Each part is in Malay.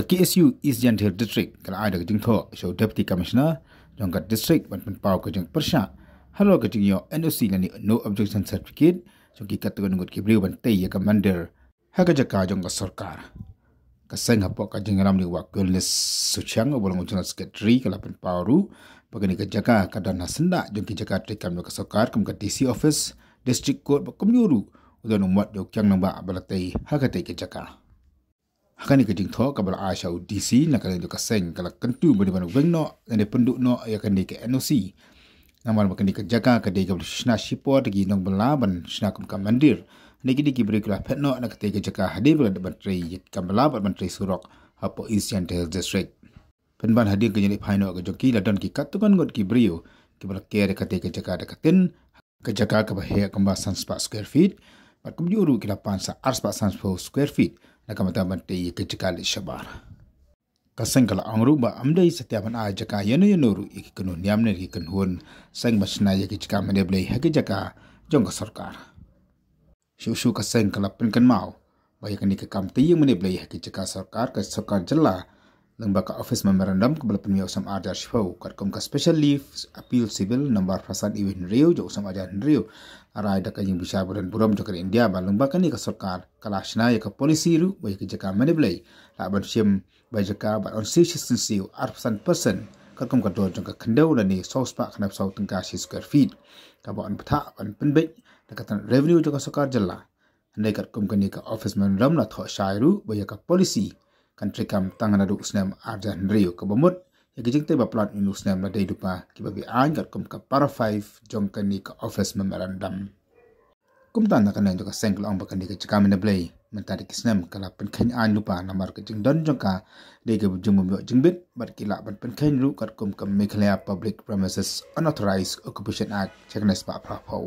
the KSU East Giant Hill District kan ada ke jengto so deputy commissioner jong district ban pen pau ke jeng persa hello ke jeng yo NOC ngani no objection certificate so ki kat ngun ngut ki bri ban te ye commander ha ke jaka jong ka sarkar ka sang hapo ka jeng ram ni wa kulis su chang bol ngun chna secretary ka pen pau ru pagani ke jaka ka dana senda jong ki jaka tri kam ka sarkar kum ka DC office district court ba kum yuru udan umat jong kyang nang ba balatai ha ka te ke jaka hakani ke jing tho lah kabal asha u dc nakale do kaseng kala kentu bani bani geng no ande penduk no ya kan ke noc namal makan ke jaka ke de gabl shna shipo de gi nong bala ban shna kum ka mandir ne gi de gi brikla pet no nak te ke jaka hadi ban de bantri yit kam bala ban bantri surok apo eastern del district pen ban hadi ke jeni phaino ke joki la don ki katukan got ki brio ke bal ke de ke jaka de katin ke jaka ke bahe kumba sanspa square feet pat kum juru ki la pansa arspa sanspa square feet naka mata mata iya ke cekal shabar. Kasang kala angru ba amda iya setiap an aja ka yana yana ru iki kenu niam ne iki kenu hun sang masna iya ke cekal mene blei hake jaka jong ka sorkar. Shu shu kasang kala pen ken mau ba iya kan iki kam te iya mene blei hake jaka sorkar ke sorkar jela Lembaga Ofis Memorandum kepada Pemilu Usam Ajar Shifau Kadkom ke Special Leaf Appeal Civil Nombor Prasad Iwi Nriu Jok Usam Ajar Nriu Arai Dekat Yang Bisa Buran Buram Jokar India Bahan Lembaga Ni ke Sorkar Kalah Shina Ya ke Polisi Ru Baya ke Jekar Mani Belay Lak Ban Shim Baya Jekar Bahan On Si Shisun Siu Arpasan Person Kadkom ke Dua Jok Kendau Lani Sau Sepak Kena Pesau Tengka Si Square Feet Kabo An Petak Bahan Penbik Dekat Revenue Jok Sorkar Jelah Hendai Kadkom ke Ni ke Ofis Memorandum Lak Tok Syairu Baya ke Polisi Polisi country kam tang na duk snem arjan rio ke bemut ya gijing te baplat inu snem lade dupa ah. ki babi angkat kum ka para 5 jong kan ni ka office memorandum kum tan na kanang ka sengkel ang bakan ni ka cikam na blai mentari ki snem kala pen kan an lupa namar ke jing don jong ka de ke bujung mbyo jing bit bat ki la ban pen kan ru kat kum ka meklea public premises unauthorized occupation act chekness pa pa pau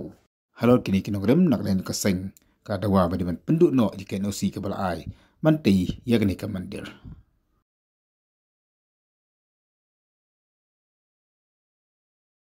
halo kini kinogram nak lain ka seng ka dawa badiman penduk no di kan o si ke balai man tei yagni ka mandir.